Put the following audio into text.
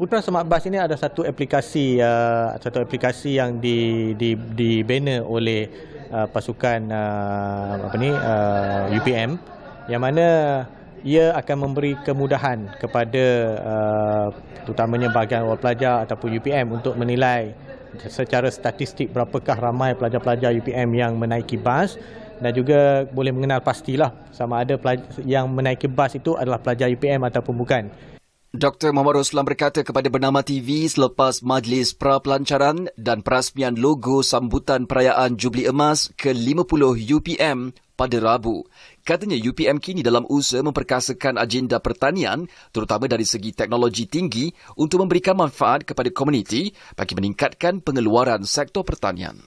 Putra Smart Bus ini ada satu aplikasi uh, satu aplikasi yang di di dibina oleh uh, pasukan uh, apa ni uh, UPM yang mana ia akan memberi kemudahan kepada uh, terutamanya bahagian awal pelajar ataupun UPM untuk menilai secara statistik berapakah ramai pelajar-pelajar UPM yang menaiki bas dan juga boleh mengenal pastilah sama ada yang menaiki bas itu adalah pelajar UPM ataupun bukan. Dr. Muhammad Roslan berkata kepada Bernama TV selepas majlis pra-pelancaran dan perasmian logo sambutan perayaan Jubli Emas ke-50 UPM pada Rabu. Katanya UPM kini dalam usaha memperkasakan agenda pertanian terutama dari segi teknologi tinggi untuk memberikan manfaat kepada komuniti bagi meningkatkan pengeluaran sektor pertanian.